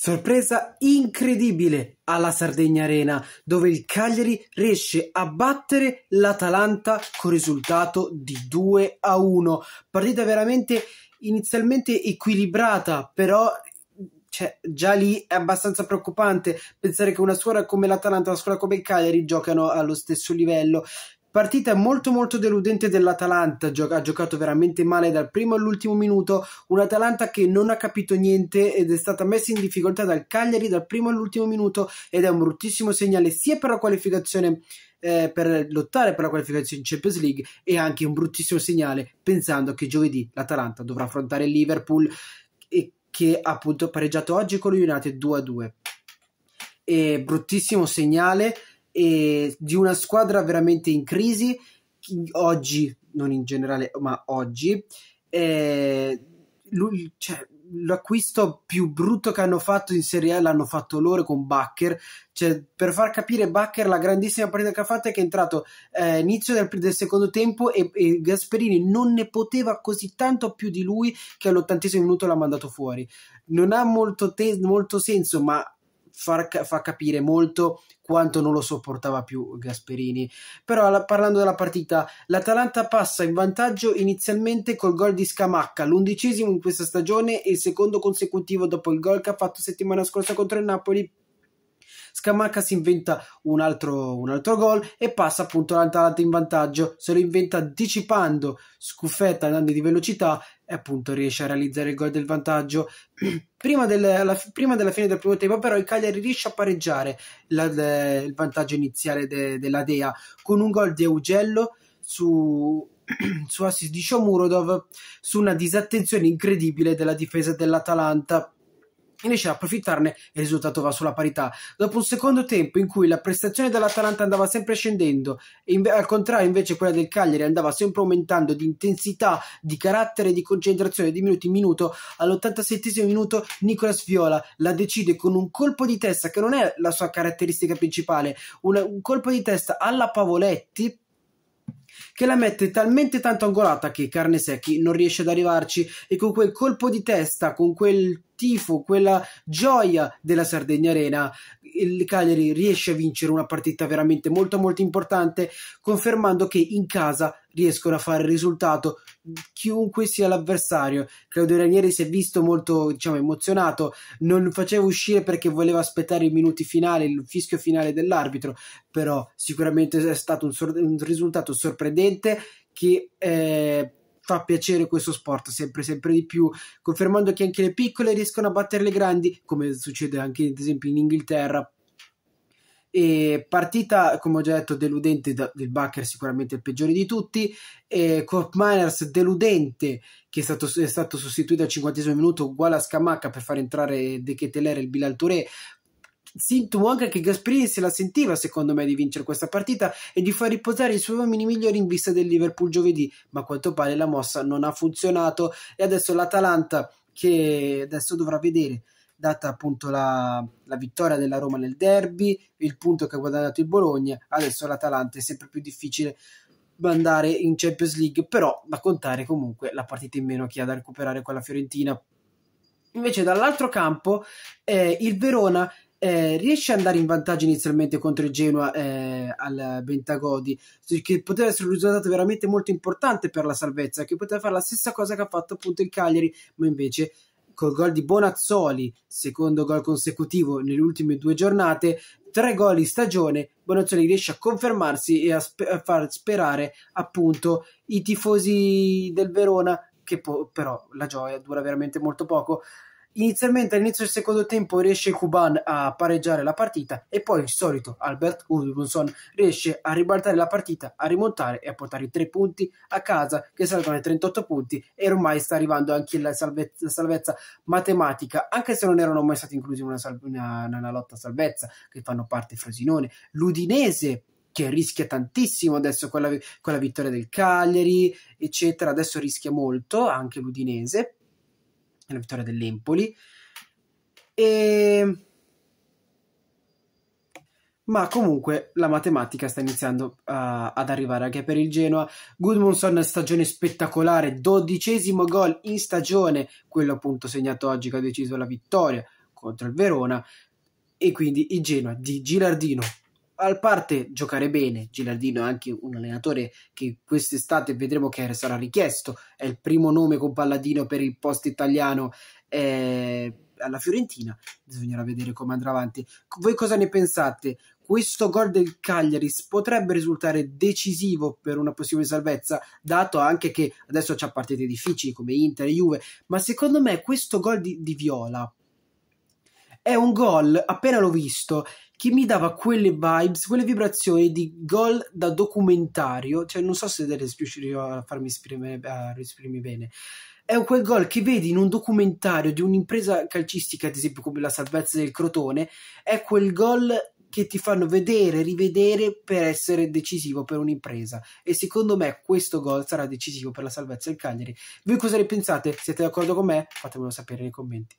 Sorpresa incredibile alla Sardegna Arena, dove il Cagliari riesce a battere l'Atalanta con risultato di 2 a 1. Partita veramente inizialmente equilibrata, però cioè, già lì è abbastanza preoccupante pensare che una squadra come l'Atalanta, una squadra come il Cagliari giocano allo stesso livello. Partita molto molto deludente dell'Atalanta, Gio- ha giocato veramente male dal primo all'ultimo minuto, un'Atalanta che non ha capito niente ed è stata messa in difficoltà dal Cagliari dal primo all'ultimo minuto ed è un bruttissimo segnale sia per la qualificazione eh, per lottare per la qualificazione in Champions League e anche un bruttissimo segnale pensando che giovedì l'Atalanta dovrà affrontare il Liverpool e che ha appunto pareggiato oggi con lo United 2-2. E bruttissimo segnale e di una squadra veramente in crisi oggi, non in generale, ma oggi. Eh, lui, cioè, l'acquisto più brutto che hanno fatto in Serie A l'hanno fatto loro con Bacher. Cioè, per far capire Bacher la grandissima partita che ha fatto è che è entrato eh, inizio del, del, secondo tempo e, e, Gasperini non ne poteva così tanto più di lui che all'ottantesimo minuto l'ha mandato fuori. Non ha molto, te- molto senso, ma far, fa capire molto quanto non lo sopportava più Gasperini. Però la, parlando della partita, l'Atalanta passa in vantaggio inizialmente col gol di Scamacca, l'undicesimo in questa stagione e il secondo consecutivo dopo il gol che ha fatto settimana scorsa contro il Napoli Scamacca si inventa un altro, un altro gol e passa appunto l'Atalanta in vantaggio, se lo inventa anticipando Scuffetta andando di velocità e appunto riesce a realizzare il gol del vantaggio. prima, del, alla, prima, della fine del primo tempo però il Cagliari riesce a pareggiare la, de, il vantaggio iniziale de, della Dea con un gol di Eugello su su assist di Shomurodov su una disattenzione incredibile della difesa dell'Atalanta riesce ad approfittarne e il risultato va sulla parità. Dopo un secondo tempo in cui la prestazione dell'Atalanta andava sempre scendendo e al contrario invece quella del Cagliari andava sempre aumentando di intensità, di carattere, di concentrazione di minuto in minuto, all'87 minuto Nicolas Viola la decide con un colpo di testa che non è la sua caratteristica principale, una, un colpo di testa alla Pavoletti che la mette talmente tanto angolata che Carnesecchi non riesce ad arrivarci e con quel colpo di testa, con quel tifo, quella gioia della Sardegna Arena, il Cagliari riesce a vincere una partita veramente molto molto importante, confermando che in casa riescono a fare il risultato chiunque sia l'avversario. Claudio Ranieri si è visto molto diciamo, emozionato, non faceva uscire perché voleva aspettare i minuti finali, il fischio finale dell'arbitro, però sicuramente è stato un, sor- un risultato sorprendente che eh, fa piacere questo sport sempre sempre di più, confermando che anche le piccole riescono a battere le grandi, come succede anche ad esempio in Inghilterra. E partita, come ho già detto, deludente da, del Bacher, sicuramente il peggiore di tutti. E Corp Miners deludente, che è stato, è stato sostituito al 50 minuto, uguale a Scamacca per far entrare De Ketelere e il Bilal Touré sintomo anche che Gasperini se la sentiva secondo me di vincere questa partita e di far riposare i suoi uomini migliori in vista del Liverpool giovedì, ma a quanto pare la mossa non ha funzionato e adesso l'Atalanta che adesso dovrà vedere data appunto la, la, vittoria della Roma nel derby, il punto che ha guadagnato il Bologna, adesso l'Atalanta è sempre più difficile andare in Champions League, però da contare comunque la partita in meno che ha da recuperare con la Fiorentina. Invece dall'altro campo eh, il Verona eh, riesce ad andare in vantaggio inizialmente contro il Genoa eh, al Bentagodi, che poteva essere un risultato veramente molto importante per la salvezza, che poteva fare la stessa cosa che ha fatto appunto il Cagliari, ma invece col gol di Bonazzoli, secondo gol consecutivo nelle ultime due giornate, tre gol in stagione, Bonazzoli riesce a confermarsi e a, spe- a far sperare appunto i tifosi del Verona, che po- però la gioia dura veramente molto poco. Inizialmente all'inizio del secondo tempo riesce Kuban a pareggiare la partita e poi il solito Albert Udbunson riesce a ribaltare la partita, a rimontare e a portare i tre punti a casa che salgono ai 38 punti e ormai sta arrivando anche la salvezza, salvezza matematica, anche se non erano mai stati inclusi in una, una, una lotta salvezza che fanno parte Frosinone, l'Udinese che rischia tantissimo adesso con la, con la vittoria del Cagliari, eccetera, adesso rischia molto anche l'Udinese la vittoria dell'Empoli. E... Ehm, ma comunque la matematica sta iniziando uh, ad arrivare anche per il Genoa. Goodmanson stagione spettacolare, dodicesimo gol in stagione, quello appunto segnato oggi che ha deciso la vittoria contro il Verona. E quindi il Genoa di Gilardino, al parte giocare bene, Gilardino è anche un allenatore che quest'estate vedremo che sarà richiesto, è il primo nome con Palladino per il post italiano eh, alla Fiorentina, bisognerà vedere come andrà avanti. Voi cosa ne pensate? Questo gol del Cagliari potrebbe risultare decisivo per una possibile salvezza, dato anche che adesso c'è partite difficili come Inter e Juve, ma secondo me questo gol di, di Viola è un gol, appena l'ho visto, che mi dava quelle vibes, quelle vibrazioni di gol da documentario, cioè non so se riuscirò a farmi esprimere, a esprimi bene. È quel gol che vedi in un documentario di un'impresa calcistica, ad esempio come la salvezza del Crotone, è quel gol che ti fanno vedere, rivedere per essere decisivo per un'impresa. E secondo me questo gol sarà decisivo per la salvezza del Cagliari. Voi cosa ne pensate? Siete d'accordo con me? Fatemelo sapere nei commenti.